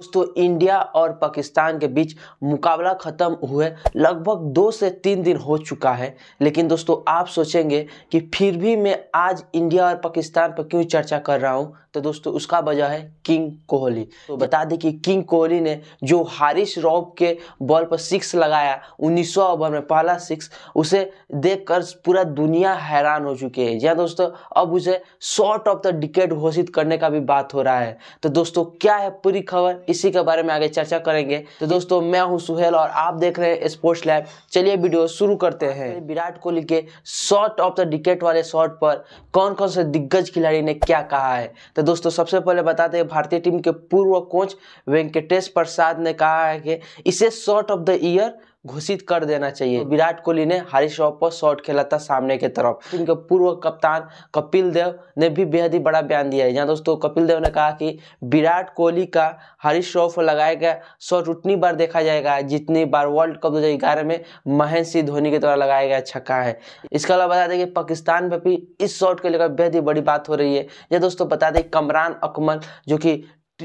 दोस्तों इंडिया और पाकिस्तान के बीच मुकाबला ख़त्म हुए लगभग दो से तीन दिन हो चुका है लेकिन दोस्तों आप सोचेंगे कि फिर भी मैं आज इंडिया और पाकिस्तान पर क्यों चर्चा कर रहा हूँ तो दोस्तों उसका वजह है किंग कोहली तो बता दें कि किंग कोहली ने जो हारिस रॉब के बॉल पर सिक्स लगाया उन्नीस ओवर में पहला सिक्स उसे देख पूरा दुनिया हैरान हो चुकी है या दोस्तों अब उसे शॉर्ट ऑफ द डिकेट घोषित करने का भी बात हो रहा है तो दोस्तों क्या है पूरी खबर इसी के बारे में आगे चर्चा करेंगे तो दोस्तों मैं हूं सुहेल और आप देख रहे हैं स्पोर्ट्स लैब चलिए वीडियो शुरू करते हैं विराट कोहली के शॉट ऑफ द डिकेट वाले शॉट पर कौन कौन से दिग्गज खिलाड़ी ने क्या कहा है तो दोस्तों सबसे पहले बताते हैं भारतीय टीम के पूर्व कोच वेंकटेश प्रसाद ने कहा है कि इसे शॉट ऑफ द ईयर घोषित कर देना चाहिए तो विराट कोहली ने हारिश श्रॉफ पर शॉट खेला था सामने के तरफ उनके पूर्व कप्तान कपिल देव ने भी बेहद ही बड़ा बयान दिया है यहाँ दोस्तों कपिल देव ने कहा कि विराट कोहली का हारिश रॉफ पर लगाया गया शॉट उतनी बार देखा जाएगा जितनी बार वर्ल्ड कप दो हज़ार में महेंद्र सिंह धोनी के द्वारा लगाया गया छक्का है इसके अलावा बता दें कि पाकिस्तान में भी इस शॉट को लेकर बेहद ही बड़ी बात हो रही है यह दोस्तों बता दें कमरान अकमल जो कि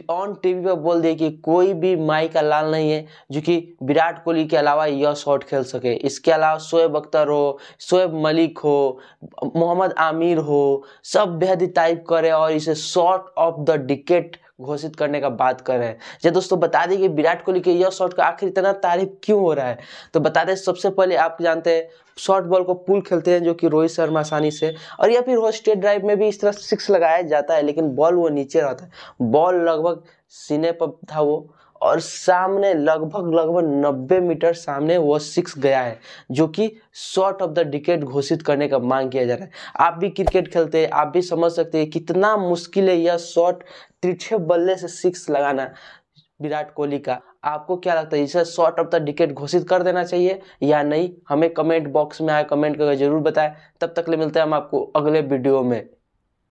ऑन टीवी पर बोल दिया कि कोई भी माई का लाल नहीं है जो कि विराट कोहली के अलावा यह शॉट खेल सके इसके अलावा शोएब अख्तर हो शोएब मलिक हो मोहम्मद आमिर हो सब बेहद टाइप करे और इसे शॉट ऑफ द डिकेट घोषित करने का बात कर रहे हैं जब दोस्तों बता दें कि विराट कोहली के यह शॉट का आखिर इतना तारीफ क्यों हो रहा है तो बता दें सबसे पहले आप जानते हैं शॉर्ट बॉल को पुल खेलते हैं जो कि रोहित शर्मा आसानी से और या फिर स्टेट ड्राइव में भी इस तरह सिक्स लगाया जाता है लेकिन बॉल वो नीचे रहता है बॉल लगभग सीने पर था वो और सामने लगभग लगभग 90 मीटर सामने वो सिक्स गया है जो कि शॉर्ट ऑफ द डिकेट घोषित करने का मांग किया जा रहा है आप भी क्रिकेट खेलते हैं आप भी समझ सकते हैं कितना मुश्किल है यह शॉर्ट तिरछे बल्ले से सिक्स लगाना विराट कोहली का आपको क्या लगता है इसे शॉर्ट ऑफ द डिकेट घोषित कर देना चाहिए या नहीं हमें कमेंट बॉक्स में आए कमेंट करके जरूर बताएं तब तक ले मिलते हैं हम आपको अगले वीडियो में